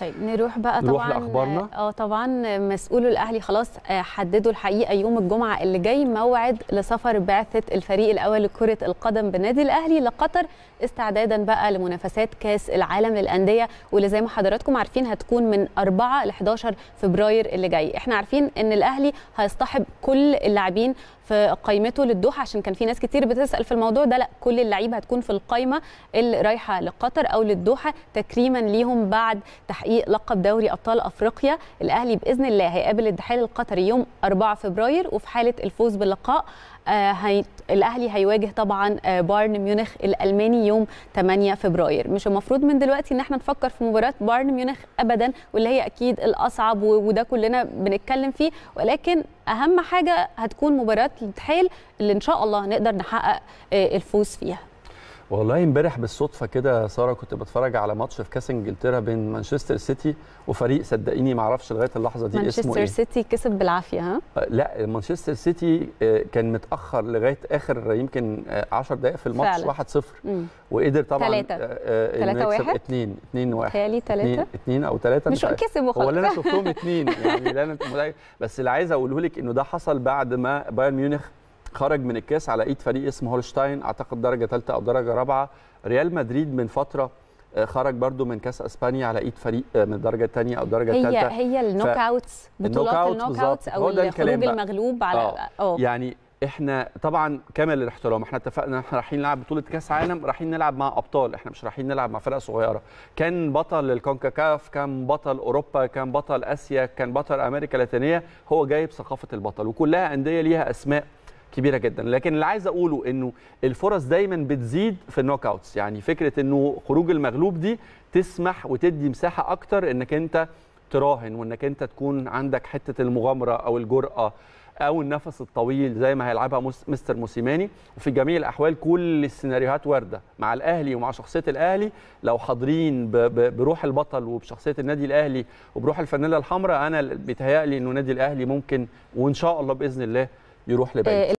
طيب نروح بقى نروح طبعا لاخبارنا اه طبعا مسؤول الاهلي خلاص آه، حددوا الحقيقه يوم الجمعه اللي جاي موعد لسفر بعثه الفريق الاول لكره القدم بالنادي الاهلي لقطر استعدادا بقى لمنافسات كاس العالم للانديه واللي زي ما حضراتكم عارفين هتكون من 4 ل 11 فبراير اللي جاي احنا عارفين ان الاهلي هيصطحب كل اللاعبين في قائمته للدوحه عشان كان في ناس كتير بتسال في الموضوع ده لا كل اللعيبه هتكون في القائمه اللي رايحه لقطر او للدوحه تكريما ليهم بعد تحقيق تحقيق لقب دوري ابطال افريقيا الاهلي باذن الله هيقابل الدحيل القطري يوم 4 فبراير وفي حاله الفوز باللقاء آه، هي... الاهلي هيواجه طبعا آه، بايرن ميونخ الالماني يوم 8 فبراير مش المفروض من دلوقتي ان احنا نفكر في مباراه بايرن ميونخ ابدا واللي هي اكيد الاصعب وده كلنا بنتكلم فيه ولكن اهم حاجه هتكون مباراه الاتحاد اللي ان شاء الله نقدر نحقق آه، الفوز فيها والله امبارح بالصدفه كده ساره كنت بتفرج على ماتش في كاس انجلترا بين مانشستر سيتي وفريق صدقيني ما اعرفش لغايه اللحظه دي اسمه ايه مانشستر سيتي كسب بالعافيه ها آه، لا مانشستر سيتي آه، كان متاخر لغايه اخر يمكن 10 آه، دقائق في الماتش 1-0 وقدر طبعا 3 3 1 2 2 1 تخيلي 3 2 او 3 مش كسب وخلاص هو اللي انا شفتهم 2 يعني اللي انا بس اللي عايز اقوله لك انه ده حصل بعد ما بايرن ميونخ خرج من الكاس على ايد فريق اسمه هولشتاين اعتقد درجه ثالثه او درجه رابعه ريال مدريد من فتره آه، خرج برضو من كاس اسبانيا على ايد فريق آه، من الدرجه الثانيه او الدرجه الثالثه هي هي النوك اوتس بطولات النوك اوتس او الخروج المغلوب على أوه. أوه. يعني احنا طبعا كامل الاحترام احنا اتفقنا احنا رايحين نلعب بطوله كاس عالم رايحين نلعب مع ابطال احنا مش رايحين نلعب مع فرق صغيره كان بطل الكونكاكاف كان بطل اوروبا كان بطل اسيا كان بطل امريكا اللاتينيه هو جايب ثقافه البطل وكلها انديه ليها اسماء كبيره جدا لكن اللي عايز اقوله انه الفرص دايما بتزيد في النوك اوتس يعني فكره انه خروج المغلوب دي تسمح وتدي مساحه اكتر انك انت تراهن وانك انت تكون عندك حته المغامره او الجراه او النفس الطويل زي ما هيلعبها مستر موسيماني وفي جميع الاحوال كل السيناريوهات وارده مع الاهلي ومع شخصيه الاهلي لو حاضرين بروح البطل وبشخصيه النادي الاهلي وبروح الفانيلا الحمراء انا بيتهيألي انه النادي الاهلي ممكن وان شاء الله باذن الله يروح لبيت آه،